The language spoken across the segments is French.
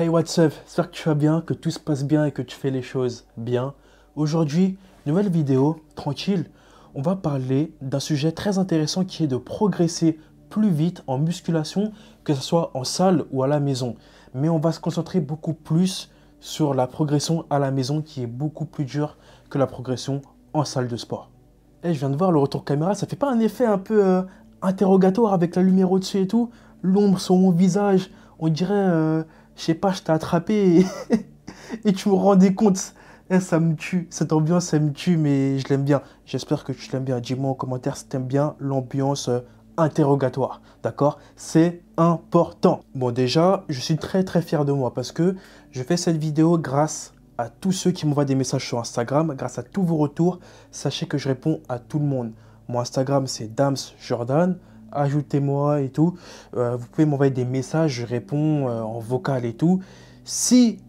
Hey what's up, j'espère que tu vas bien, que tout se passe bien et que tu fais les choses bien. Aujourd'hui, nouvelle vidéo, tranquille, on va parler d'un sujet très intéressant qui est de progresser plus vite en musculation, que ce soit en salle ou à la maison. Mais on va se concentrer beaucoup plus sur la progression à la maison qui est beaucoup plus dure que la progression en salle de sport. Et eh, je viens de voir le retour caméra, ça fait pas un effet un peu euh, interrogatoire avec la lumière au-dessus et tout L'ombre sur mon visage, on dirait... Euh, je sais pas, je t'ai attrapé et, tu me rendais compte. Eh, ça me tue, cette ambiance, ça me tue, mais je l'aime bien. J'espère que tu l'aimes bien. Dis-moi en commentaire si t'aimes bien l'ambiance euh, interrogatoire, d'accord C'est important. Bon, déjà, je suis très très fier de moi parce que je fais cette vidéo grâce à tous ceux qui m'envoient des messages sur Instagram, grâce à tous vos retours. Sachez que je réponds à tout le monde. Mon Instagram, c'est Dams Jordan ajoutez-moi et tout. Euh, vous pouvez m'envoyer des messages, je réponds euh, en vocal et tout. Si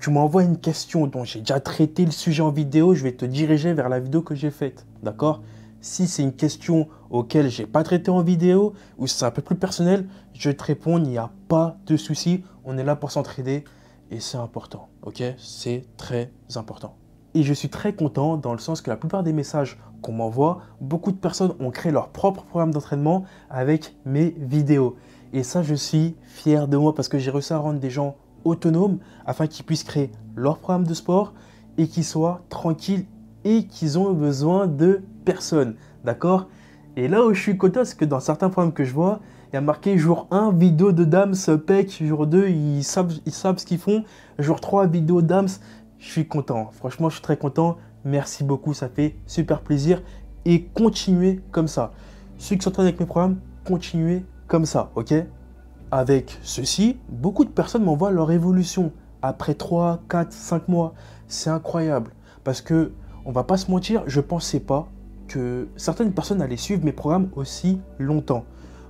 tu m'envoies une question dont j'ai déjà traité le sujet en vidéo, je vais te diriger vers la vidéo que j'ai faite. D'accord Si c'est une question auquel j'ai pas traité en vidéo ou c'est un peu plus personnel, je te réponds, il n'y a pas de souci. On est là pour s'entraider et c'est important. Ok C'est très important. Et je suis très content dans le sens que la plupart des messages qu'on m'envoie, beaucoup de personnes ont créé leur propre programme d'entraînement avec mes vidéos. Et ça, je suis fier de moi parce que j'ai réussi à rendre des gens autonomes afin qu'ils puissent créer leur programme de sport et qu'ils soient tranquilles et qu'ils ont besoin de personnes. D'accord Et là où je suis content, c'est que dans certains programmes que je vois, il y a marqué jour 1, vidéo de Dams, PEC, jour 2, ils savent, ils savent ce qu'ils font, jour 3, vidéo Dams. Je suis content. Franchement, je suis très content. Merci beaucoup, ça fait super plaisir. Et continuez comme ça. Ceux qui s'entraînent avec mes programmes, continuez comme ça, ok Avec ceci, beaucoup de personnes m'envoient leur évolution après 3, 4, 5 mois. C'est incroyable. Parce que, on va pas se mentir, je pensais pas que certaines personnes allaient suivre mes programmes aussi longtemps.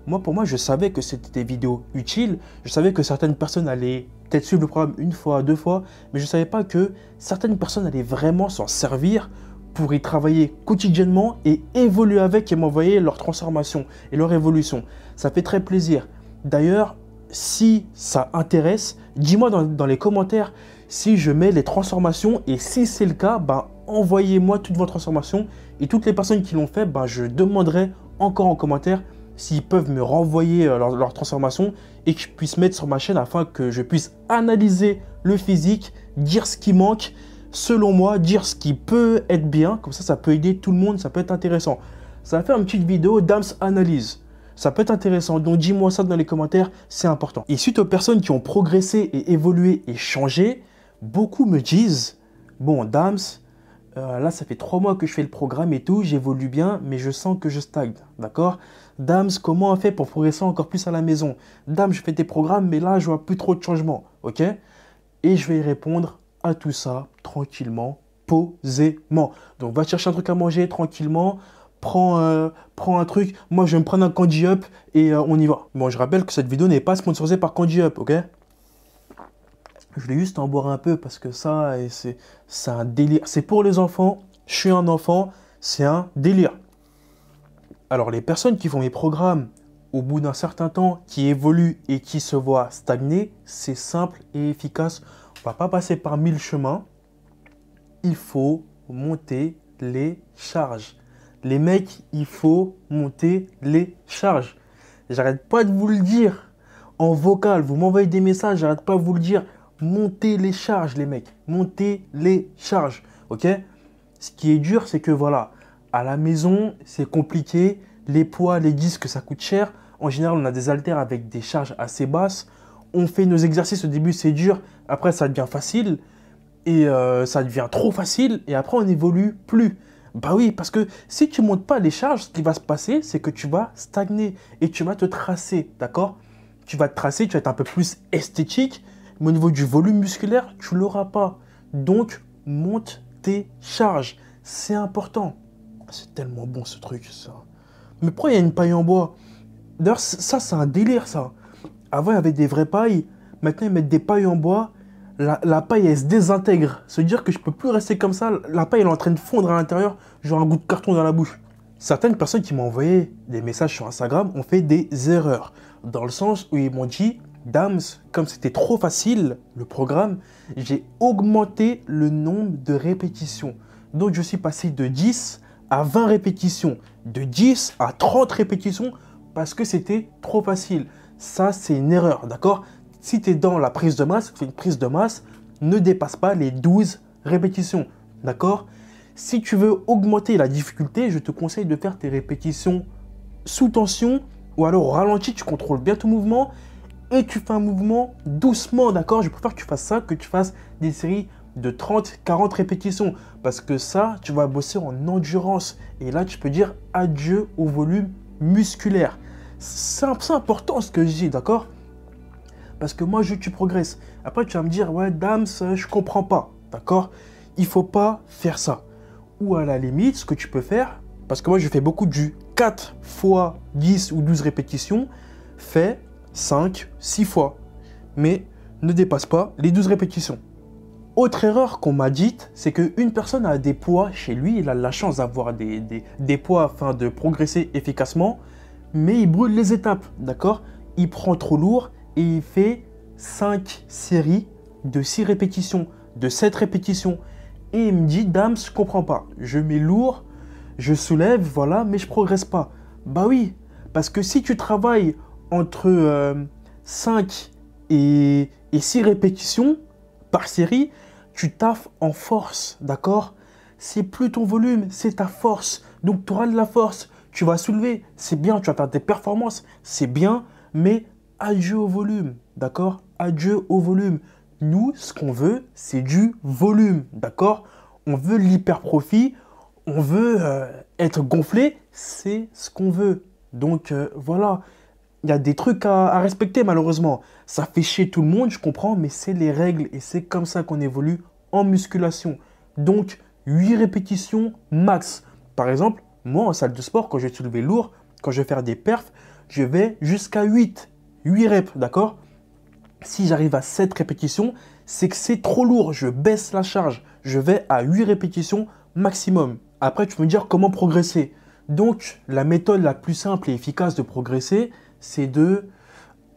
Moi, pour moi, je savais que c'était des vidéos utiles, je savais que certaines personnes allaient suivre le programme une fois, deux fois, mais je ne savais pas que certaines personnes allaient vraiment s'en servir pour y travailler quotidiennement et évoluer avec et m'envoyer leur transformation et leur évolution. Ça fait très plaisir. D'ailleurs, si ça intéresse, dis-moi dans, les commentaires si je mets les transformations et si c'est le cas, ben, envoyez-moi toutes vos transformations et toutes les personnes qui l'ont fait, ben, je demanderai encore en commentaire s'ils peuvent me renvoyer euh, leur, transformation et que je puisse mettre sur ma chaîne afin que je puisse analyser le physique, dire ce qui manque, selon moi, dire ce qui peut être bien. Comme ça, ça peut aider tout le monde, ça peut être intéressant. Ça va faire une petite vidéo d'AMS Analyse. Ça peut être intéressant, donc dis-moi ça dans les commentaires, c'est important. Et suite aux personnes qui ont progressé et évolué et changé, beaucoup me disent, bon, Dams, euh, là, ça fait trois mois que je fais le programme et tout, j'évolue bien, mais je sens que je stagne, d'accord Dames, comment on fait pour progresser encore plus à la maison Dames, je fais des programmes, mais là, je vois plus trop de changements, ok Et je vais répondre à tout ça tranquillement, posément. Donc, va chercher un truc à manger tranquillement, prends, euh, un truc. Moi, je vais me prendre un Candy Up et euh, on y va. Bon, je rappelle que cette vidéo n'est pas sponsorisée par Candy Up, ok je vais juste en boire un peu parce que ça, c'est un délire. C'est pour les enfants, je suis un enfant, c'est un délire. Alors les personnes qui font mes programmes au bout d'un certain temps, qui évoluent et qui se voient stagner, c'est simple et efficace. On ne va pas passer par mille chemins. Il faut monter les charges. Les mecs, il faut monter les charges. J'arrête pas de vous le dire en vocal. Vous m'envoyez des messages, j'arrête pas de vous le dire. Montez les charges, les mecs. Montez les charges. OK Ce qui est dur, c'est que voilà, à la maison, c'est compliqué. Les poids, les disques, ça coûte cher. En général, on a des haltères avec des charges assez basses. On fait nos exercices au début, c'est dur. Après, ça devient facile. Et euh, ça devient trop facile. Et après, on n'évolue plus. Bah oui, parce que si tu ne montes pas les charges, ce qui va se passer, c'est que tu vas stagner et tu vas te tracer, d'accord Tu vas te tracer, tu vas être un peu plus esthétique, mais au niveau du volume musculaire, tu l'auras pas. Donc, monte tes charges. C'est important. Ah, c'est tellement bon ce truc, ça. Mais pourquoi il y a une paille en bois D'ailleurs, ça, c'est un délire, ça. Avant, il y avait des vraies pailles. Maintenant, ils mettent des pailles en bois. La, paille, elle se désintègre. Se dire que je ne peux plus rester comme ça. La paille, elle est en train de fondre à l'intérieur. Genre un goût de carton dans la bouche. Certaines personnes qui m'ont envoyé des messages sur Instagram ont fait des erreurs. Dans le sens où ils m'ont dit Dams, comme c'était trop facile, le programme, j'ai augmenté le nombre de répétitions. Donc je suis passé de 10 à 20 répétitions, de 10 à 30 répétitions parce que c'était trop facile. Ça, c'est une erreur, d'accord Si tu es dans la prise de masse, une prise de masse, ne dépasse pas les 12 répétitions, d'accord Si tu veux augmenter la difficulté, je te conseille de faire tes répétitions sous tension ou alors au ralenti, tu contrôles bien ton mouvement et tu fais un mouvement doucement, d'accord Je préfère que tu fasses ça que tu fasses des séries de 30, 40 répétitions parce que ça, tu vas bosser en endurance et là, tu peux dire adieu au volume musculaire. C'est important ce que je dis, d'accord Parce que moi, je tu progresses. Après, tu vas me dire, ouais, ça, je comprends pas, d'accord Il faut pas faire ça. Ou à la limite, ce que tu peux faire, parce que moi, je fais beaucoup du 4 fois 10 ou 12 répétitions, fais 5, 6 fois, mais ne dépasse pas les 12 répétitions. Autre erreur qu'on m'a dite, c'est qu'une personne a des poids chez lui, il a la chance d'avoir des, poids afin de progresser efficacement, mais il brûle les étapes, d'accord Il prend trop lourd et il fait 5 séries de 6 répétitions, de 7 répétitions. Et il me dit, dame, je comprends pas, je mets lourd, je soulève, voilà, mais je progresse pas. Bah oui, parce que si tu travailles entre 5 euh, et, 6 répétitions par série, tu taffes en force, d'accord C'est plus ton volume, c'est ta force. Donc tu auras de la force, tu vas soulever, c'est bien, tu vas faire des performances, c'est bien, mais adieu au volume, d'accord Adieu au volume. Nous, ce qu'on veut, c'est du volume, d'accord On veut l'hyper-profit, on veut euh, être gonflé, c'est ce qu'on veut. Donc euh, voilà, il y a des trucs à, respecter malheureusement. Ça fait chier tout le monde, je comprends, mais c'est les règles et c'est comme ça qu'on évolue en musculation. Donc 8 répétitions max. Par exemple, moi en salle de sport, quand je vais soulever lourd, quand je vais faire des perfs, je vais jusqu'à 8. 8 reps, d'accord Si j'arrive à 7 répétitions, c'est que c'est trop lourd, je baisse la charge. Je vais à 8 répétitions maximum. Après, tu peux me dire comment progresser. Donc, la méthode la plus simple et efficace de progresser, c'est de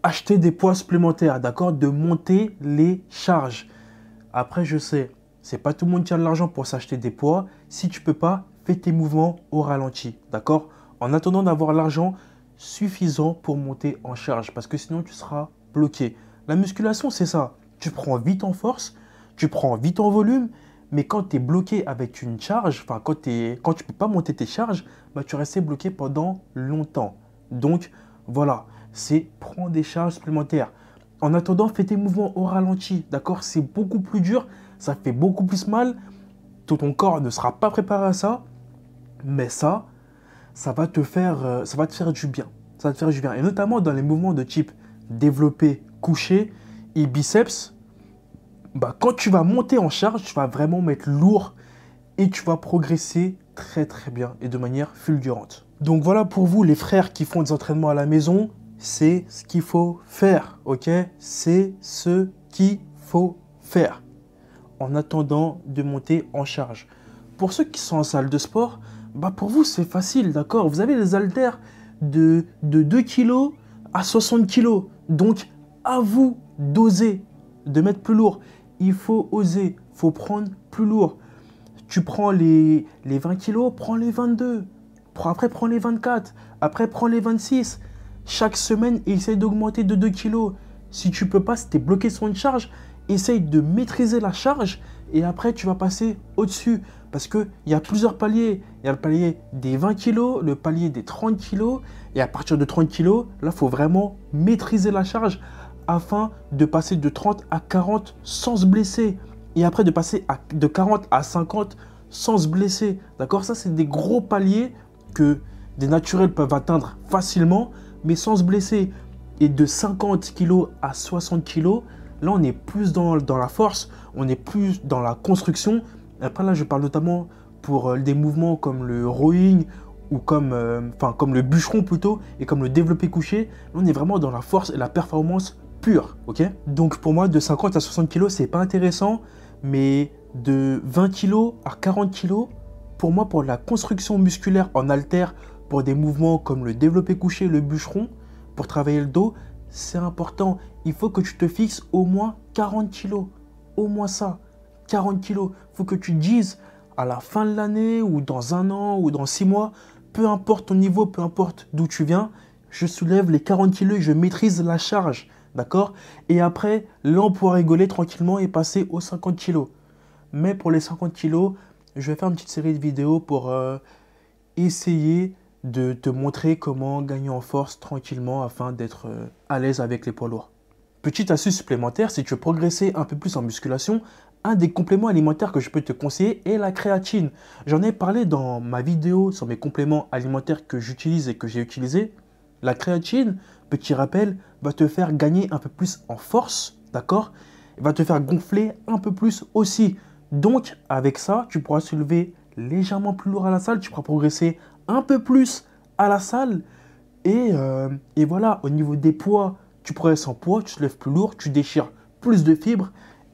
acheter des poids supplémentaires, d'accord De monter les charges. Après, je sais, c'est pas tout le monde qui a de l'argent pour s'acheter des poids. Si tu peux pas, fais tes mouvements au ralenti, d'accord En attendant d'avoir l'argent suffisant pour monter en charge, parce que sinon tu seras bloqué. La musculation, c'est ça. Tu prends vite en force, tu prends vite en volume, mais quand tu es bloqué avec une charge, enfin quand, quand tu ne peux pas monter tes charges, bah, tu restes bloqué pendant longtemps. Donc, voilà, c'est prendre des charges supplémentaires. En attendant, fais tes mouvements au ralenti, d'accord C'est beaucoup plus dur, ça fait beaucoup plus mal. Tout ton corps ne sera pas préparé à ça, mais ça, ça va te faire, euh, ça va te faire du bien. Ça va te faire du bien. Et notamment dans les mouvements de type développé, couché et biceps, bah, quand tu vas monter en charge, tu vas vraiment mettre lourd et tu vas progresser très très bien et de manière fulgurante. Donc voilà pour vous les frères qui font des entraînements à la maison, c'est ce qu'il faut faire, ok C'est ce qu'il faut faire en attendant de monter en charge. Pour ceux qui sont en salle de sport, bah pour vous c'est facile, d'accord Vous avez les haltères de, de 2 kg à 60 kg. Donc à vous d'oser, de mettre plus lourd. Il faut oser, faut prendre plus lourd. Tu prends les, les 20 kg, prends les 22. Après, prends les 24. Après, prends les 26. Chaque semaine, essaye d'augmenter de 2 kg. Si tu peux pas, si tu es bloqué sur une charge, essaye de maîtriser la charge et après tu vas passer au-dessus. Parce qu'il y a plusieurs paliers. Il y a le palier des 20 kilos, le palier des 30 kilos Et à partir de 30 kilos, là, il faut vraiment maîtriser la charge afin de passer de 30 à 40 sans se blesser. Et après de passer de 40 à 50 sans se blesser. D'accord Ça, c'est des gros paliers des naturels peuvent atteindre facilement, mais sans se blesser. Et de 50 kg à 60 kg, là on est plus dans, dans, la force, on est plus dans la construction. Après là je parle notamment pour euh, des mouvements comme le rowing ou comme, euh, enfin comme le bûcheron plutôt et comme le développé couché. on est vraiment dans la force et la performance pure, ok Donc pour moi de 50 à 60 kg c'est pas intéressant, mais de 20 kg à 40 kg pour moi, pour la construction musculaire en haltère, pour des mouvements comme le développé couché, le bûcheron, pour travailler le dos, c'est important. Il faut que tu te fixes au moins 40 kg. Au moins ça. 40 kg. faut que tu dises à la fin de l'année ou dans un an ou dans six mois, peu importe ton niveau, peu importe d'où tu viens, je soulève les 40 kg et je maîtrise la charge. D'accord Et après, là, rigoler tranquillement et passer aux 50 kg. Mais pour les 50 kg, je vais faire une petite série de vidéos pour euh, essayer de te montrer comment gagner en force tranquillement afin d'être euh, à l'aise avec les poids lourds. Petite astuce supplémentaire, si tu veux progresser un peu plus en musculation, un des compléments alimentaires que je peux te conseiller est la créatine. J'en ai parlé dans ma vidéo sur mes compléments alimentaires que j'utilise et que j'ai utilisé. La créatine, petit rappel, va te faire gagner un peu plus en force, d'accord Va te faire gonfler un peu plus aussi. Donc, avec ça, tu pourras se lever légèrement plus lourd à la salle, tu pourras progresser un peu plus à la salle. Et, euh, et voilà, au niveau des poids, tu progresses en poids, tu te lèves plus lourd, tu déchires plus de fibres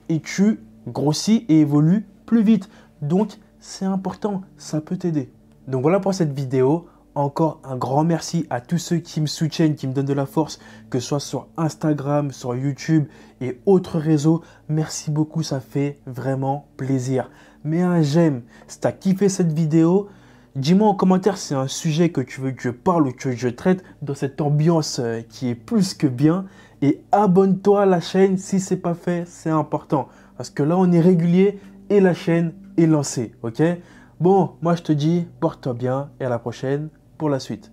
et tu grossis et évolues plus vite. Donc, c'est important, ça peut t'aider. Donc voilà pour cette vidéo encore un grand merci à tous ceux qui me soutiennent, qui me donnent de la force, que ce soit sur Instagram, sur YouTube et autres réseaux. Merci beaucoup, ça fait vraiment plaisir. Mets un j'aime si as kiffé cette vidéo. Dis-moi en commentaire si c'est un sujet que tu veux que je parle ou que je traite dans cette ambiance euh, qui est plus que bien. Et abonne-toi à la chaîne si ce n'est pas fait, c'est important. Parce que là, on est régulier et la chaîne est lancée, ok Bon, moi je te dis, porte-toi bien et à la prochaine pour la suite.